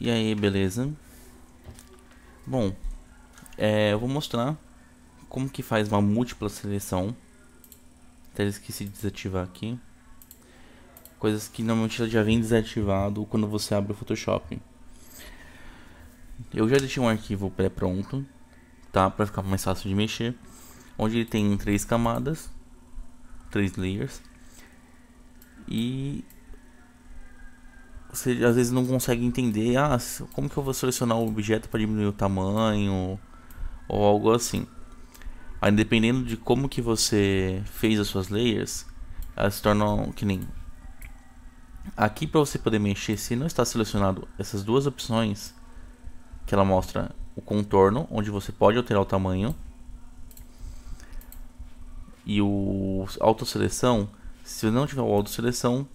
E aí, beleza? Bom, é, eu vou mostrar como que faz uma múltipla seleção. Até esqueci de desativar aqui. Coisas que normalmente já vem desativado quando você abre o Photoshop. Eu já deixei um arquivo pré-pronto, tá? Pra ficar mais fácil de mexer. Onde ele tem três camadas, três layers. E você às vezes não consegue entender, ah, como que eu vou selecionar o objeto para diminuir o tamanho ou algo assim. Aí dependendo de como que você fez as suas layers, elas se tornam que nem aqui para você poder mexer, se não está selecionado essas duas opções, que ela mostra o contorno, onde você pode alterar o tamanho, e o auto seleção, se não tiver o auto seleção,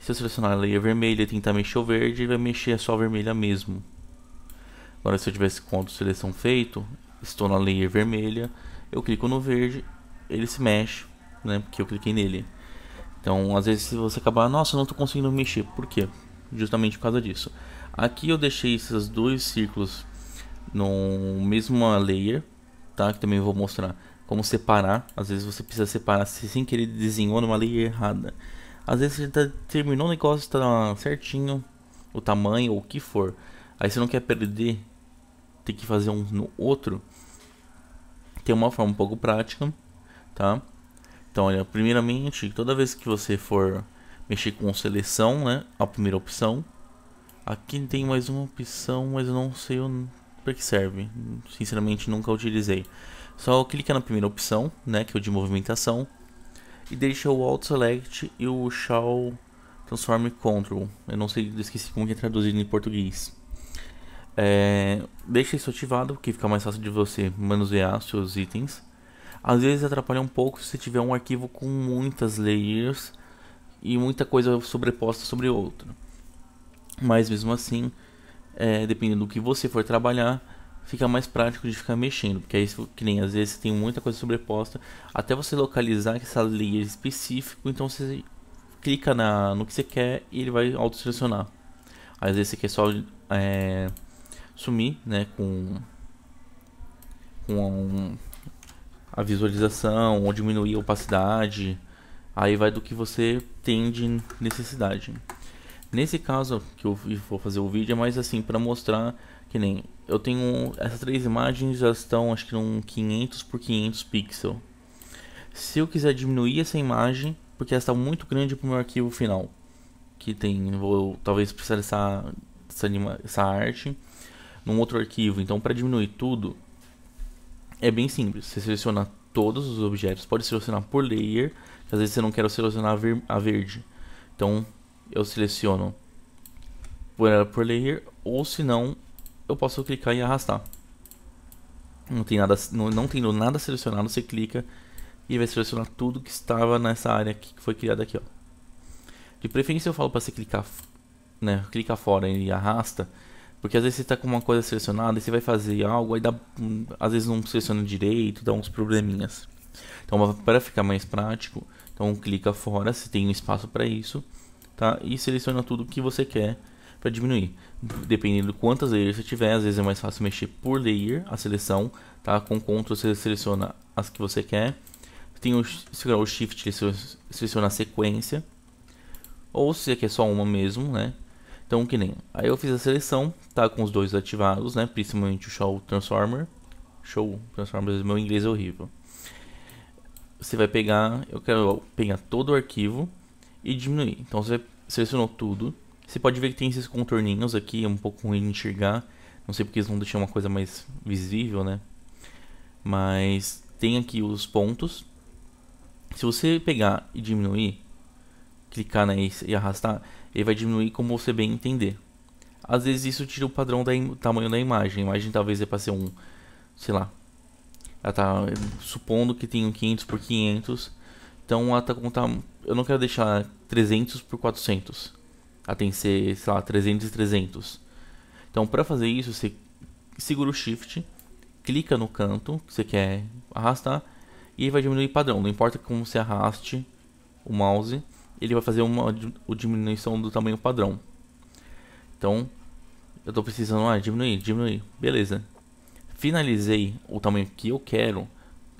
se eu selecionar a layer vermelha e tentar mexer o verde, ele vai mexer só a vermelha mesmo. Agora se eu tivesse com a seleção feito, estou na layer vermelha, eu clico no verde, ele se mexe, né, porque eu cliquei nele. Então, às vezes se você acabar, nossa, não estou conseguindo mexer. Por quê? Justamente por causa disso. Aqui eu deixei esses dois círculos no mesma layer, tá? Que também vou mostrar como separar. Às vezes você precisa separar se sem querer desenhou numa layer errada. Às vezes você tá terminou o negócio, está certinho, o tamanho ou o que for. Aí você não quer perder, ter que fazer um no outro. Tem uma forma um pouco prática, tá? Então, olha, primeiramente, toda vez que você for mexer com seleção, né, a primeira opção, aqui tem mais uma opção, mas eu não sei para que serve. Sinceramente, nunca utilizei. Só clica na primeira opção, né, que é o de movimentação, e deixa o Alt Select e o Shall Transform Control. Eu não sei, esqueci como que é traduzido em português. É, deixa isso ativado, porque fica mais fácil de você manusear seus itens. Às vezes atrapalha um pouco se você tiver um arquivo com muitas layers e muita coisa sobreposta sobre outra. Mas mesmo assim, é, dependendo do que você for trabalhar, fica mais prático de ficar mexendo, porque aí, que nem às vezes tem muita coisa sobreposta, até você localizar que essa layer é específico, então você clica na, no que você quer e ele vai auto-selecionar. Às vezes você quer só é, sumir né, com, com a visualização, ou diminuir a opacidade, aí vai do que você tem de necessidade. Nesse caso que eu vou fazer o vídeo é mais assim para mostrar que nem eu tenho essas três imagens já estão acho que num 500 por 500 pixels. Se eu quiser diminuir essa imagem, porque ela está muito grande para o meu arquivo final, que tem vou talvez precisar dessa essa, anima, essa arte num outro arquivo. Então para diminuir tudo é bem simples. Você seleciona todos os objetos, pode selecionar por layer, às vezes você não quer selecionar a, ver, a verde. Então eu seleciono por, por layer ou se não eu posso clicar e arrastar. Não tem nada, não, não tendo nada selecionado, você clica e vai selecionar tudo que estava nessa área aqui, que foi criada aqui, ó. De preferência eu falo para você clicar, né, clicar fora e arrasta, porque às vezes você está com uma coisa selecionada e você vai fazer algo, aí dá, às vezes não seleciona direito, dá uns probleminhas. Então, para ficar mais prático, então clica fora se tem um espaço para isso, tá? E seleciona tudo que você quer para diminuir. Dependendo de quantas layers você tiver, às vezes é mais fácil mexer por layer a seleção, tá? Com Ctrl você seleciona as que você quer. Tem o, o Shift, ele seleciona a sequência. Ou se aqui é só uma mesmo, né? Então, que nem. Aí eu fiz a seleção, tá com os dois ativados, né? Principalmente o Show Transformer. Show Transformer, meu inglês é horrível. Você vai pegar, eu quero pegar todo o arquivo e diminuir. Então você selecionou tudo, você pode ver que tem esses contorninhos aqui, é um pouco ruim de enxergar. Não sei porque eles vão deixar uma coisa mais visível, né? Mas tem aqui os pontos. Se você pegar e diminuir, clicar na e arrastar, ele vai diminuir como você bem entender. Às vezes isso tira o padrão do tamanho da imagem. A imagem talvez é para ser um, sei lá. Ela tá supondo que tem um 500 por 500. Então ela tá com eu não quero deixar 300 por 400 ela tem que ser, sei lá, 300 e 300. Então, para fazer isso, você segura o Shift, clica no canto que você quer arrastar e vai diminuir padrão. Não importa como você arraste o mouse, ele vai fazer uma, diminuição do tamanho padrão. Então, eu estou precisando ah, diminuir, diminuir. Beleza. Finalizei o tamanho que eu quero,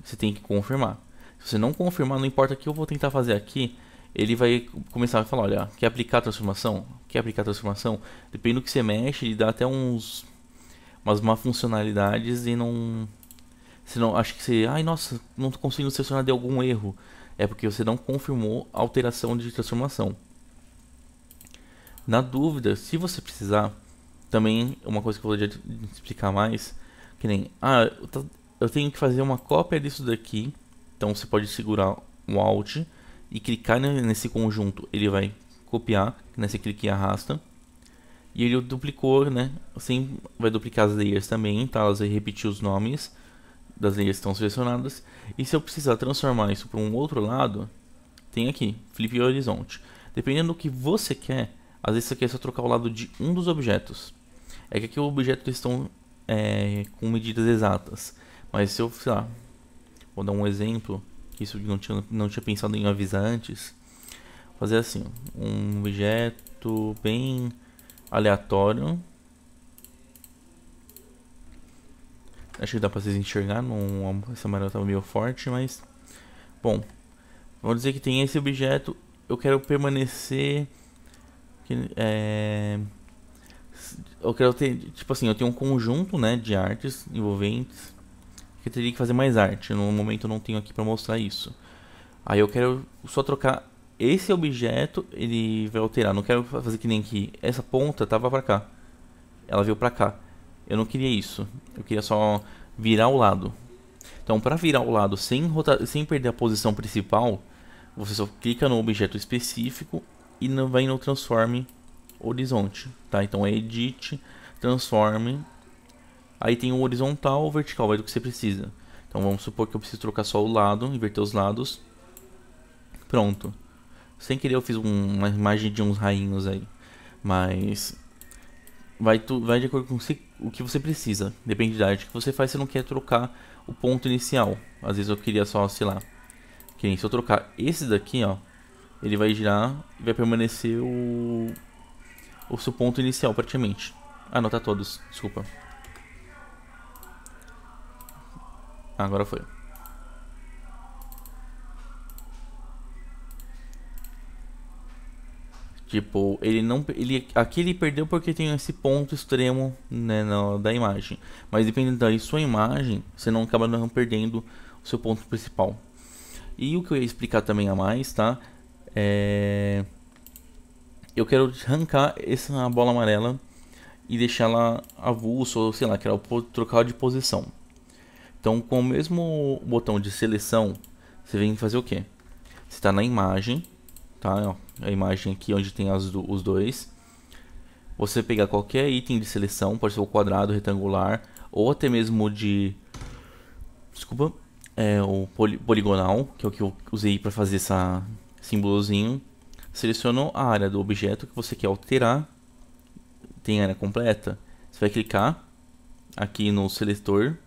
você tem que confirmar. Se você não confirmar, não importa o que eu vou tentar fazer aqui, ele vai começar a falar, olha, quer aplicar a transformação? Quer aplicar a transformação? Depende do que você mexe, ele dá até uns umas má funcionalidades e não se não acho que você, ai nossa, não estou conseguindo selecionar de algum erro. É porque você não confirmou a alteração de transformação. Na dúvida, se você precisar, também uma coisa que eu vou explicar mais, que nem, ah, eu tenho que fazer uma cópia disso daqui, então você pode segurar um alt e clicar nesse conjunto, ele vai copiar, nesse Você e arrasta. E ele duplicou, né? Assim, vai duplicar as layers também, tá? Elas vai repetir os nomes das layers que estão selecionadas. E se eu precisar transformar isso para um outro lado, tem aqui, flip horizonte. Dependendo do que você quer, às vezes você quer só trocar o lado de um dos objetos. É que aqui o objeto estão é, com medidas exatas. Mas se eu, sei lá, vou dar um exemplo. Isso não tinha, não tinha pensado em avisar antes. Fazer assim, um objeto bem aleatório. Acho que dá pra vocês enxergar, não, essa amarela tava meio forte, mas... Bom, vamos dizer que tem esse objeto, eu quero permanecer... É, eu quero ter, tipo assim, eu tenho um conjunto, né, de artes envolventes que eu teria que fazer mais arte. No momento eu não tenho aqui para mostrar isso. Aí eu quero só trocar esse objeto, ele vai alterar. Não quero fazer que nem que essa ponta tava para cá. Ela veio para cá. Eu não queria isso. Eu queria só virar o lado. Então, para virar o lado sem, rotar, sem perder a posição principal, você só clica no objeto específico e não vai no transforme horizonte, tá? Então, é edit, transforme Aí tem o horizontal ou vertical, vai é do que você precisa. Então vamos supor que eu preciso trocar só o lado, inverter os lados. Pronto. Sem querer eu fiz um, uma imagem de uns rainhos aí. Mas vai, tu, vai de acordo com o que você precisa. Depende da arte que você faz, você não quer trocar o ponto inicial. Às vezes eu queria só, sei lá. Que nem se eu trocar esse daqui, ó. Ele vai girar e vai permanecer o, o seu ponto inicial praticamente. Anota todos, desculpa. Ah, agora foi. Tipo, ele não. Ele, aqui ele perdeu porque tem esse ponto extremo né, na, da imagem. Mas dependendo da sua imagem, você não acaba não perdendo o seu ponto principal. E o que eu ia explicar também a mais, tá? É... Eu quero arrancar essa bola amarela e deixar ela avulso, ou sei lá, quero trocar de posição. Então, com o mesmo botão de seleção, você vem fazer o quê? Você está na imagem, tá? A imagem aqui onde tem as, os dois. Você pegar qualquer item de seleção, pode ser o quadrado, retangular, ou até mesmo de... Desculpa. É, o poli poligonal, que é o que eu usei para fazer essa símbolozinho. Selecionou a área do objeto que você quer alterar. Tem área completa. Você vai clicar aqui no seletor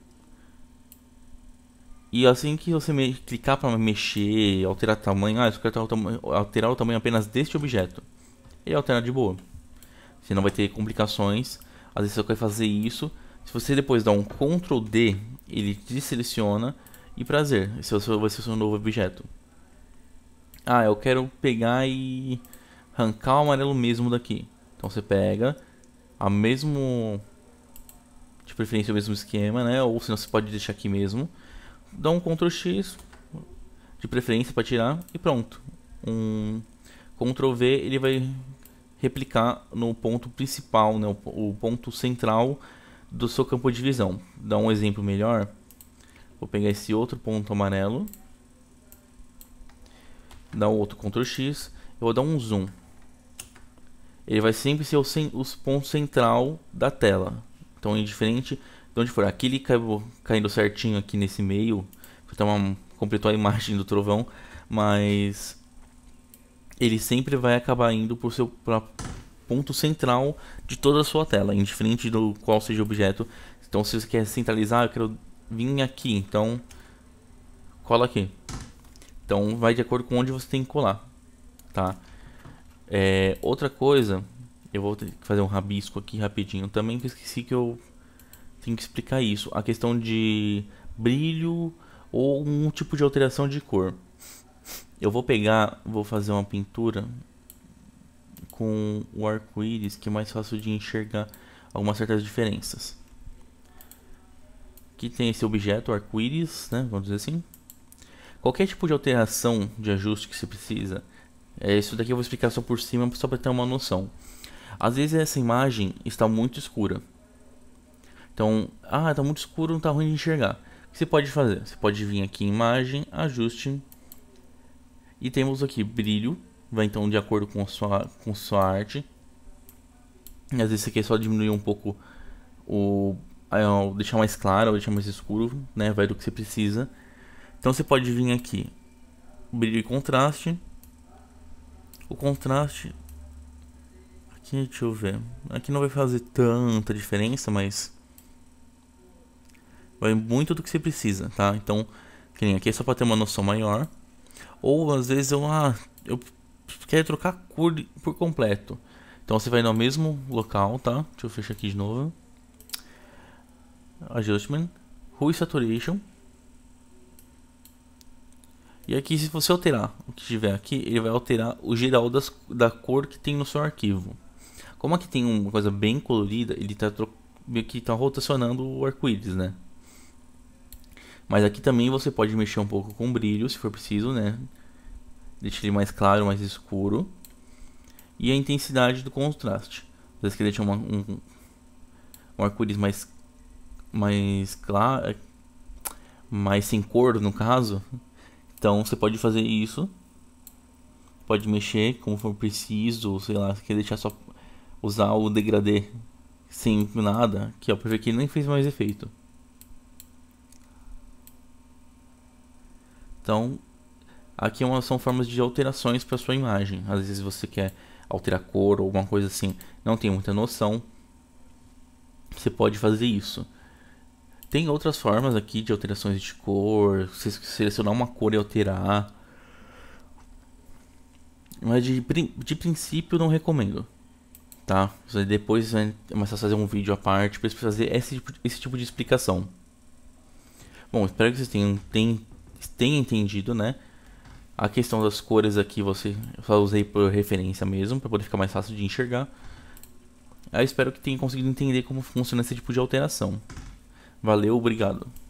e assim que você me, clicar para mexer, alterar tamanho, ah, eu quero alterar o tamanho, apenas deste objeto. Ele altera de boa. Você não vai ter complicações. Às vezes você quer fazer isso. Se você depois dá um Ctrl D, ele deseleciona. E prazer, esse é vai ser o seu novo objeto. Ah, eu quero pegar e arrancar o amarelo mesmo daqui. Então você pega a mesmo de preferência o mesmo esquema, né? Ou senão você pode deixar aqui mesmo dá um Ctrl X, de preferência para tirar, e pronto. Um Ctrl V ele vai replicar no ponto principal, né, o ponto central do seu campo de visão. Dá um exemplo melhor. Vou pegar esse outro ponto amarelo. um outro Ctrl X. Eu vou dar um zoom. Ele vai sempre ser o, os ponto central da tela. Então, indiferente de onde for. Aqui ele caiu, caindo certinho aqui nesse meio. Então uma, completou a imagem do trovão. Mas ele sempre vai acabar indo para o seu ponto central de toda a sua tela, indiferente do qual seja o objeto. Então se você quer centralizar, eu quero vir aqui, então cola aqui. Então vai de acordo com onde você tem que colar, tá? É, outra coisa, eu vou fazer um rabisco aqui rapidinho também, que eu esqueci que eu tem que explicar isso. A questão de brilho ou um tipo de alteração de cor. Eu vou pegar, vou fazer uma pintura com o arco-íris que é mais fácil de enxergar algumas certas diferenças. Aqui tem esse objeto, arco-íris, né? vamos dizer assim. Qualquer tipo de alteração de ajuste que você precisa, é, isso daqui eu vou explicar só por cima, só para ter uma noção. Às vezes essa imagem está muito escura, então, ah, está muito escuro, não está ruim de enxergar. O que você pode fazer? Você pode vir aqui em imagem, ajuste. E temos aqui brilho, vai então de acordo com sua, com sua arte. E às vezes você quer é só diminuir um pouco o... É, deixar mais claro, ou deixar mais escuro, né? Vai do que você precisa. Então você pode vir aqui, brilho e contraste. O contraste... Aqui, deixa eu ver. Aqui não vai fazer tanta diferença, mas... Vai muito do que você precisa, tá? Então, que nem aqui é só para ter uma noção maior. Ou às vezes eu, ah, eu quero trocar a cor por completo. Então você vai no mesmo local, tá? Deixa eu fechar aqui de novo. Adjustment, Hue Saturation. E aqui se você alterar o que tiver aqui, ele vai alterar o geral das, da cor que tem no seu arquivo. Como aqui tem uma coisa bem colorida, ele está meio que tá rotacionando o arco-íris, né? Mas aqui também você pode mexer um pouco com o brilho, se for preciso, né? Deixa ele mais claro, mais escuro. E a intensidade do contraste. Às vezes quer deixar uma, um, um arco-íris mais, mais claro, mais sem cor, no caso. Então você pode fazer isso. Pode mexer como for preciso, sei lá, quer deixar só usar o degradê sem nada, que ó, pra ver que ele nem fez mais efeito. Então, aqui é uma, são formas de alterações para sua imagem. Às vezes você quer alterar cor ou alguma coisa assim, não tem muita noção. Você pode fazer isso. Tem outras formas aqui de alterações de cor, Você selecionar uma cor e alterar. Mas de, de princípio não recomendo. Tá? Depois você vai começar a fazer um vídeo à parte para fazer esse, tipo, esse tipo de explicação. Bom, espero que vocês tenham, tenham tenha entendido, né? A questão das cores aqui você eu só usei por referência mesmo, para poder ficar mais fácil de enxergar. Eu espero que tenha conseguido entender como funciona esse tipo de alteração. Valeu, obrigado.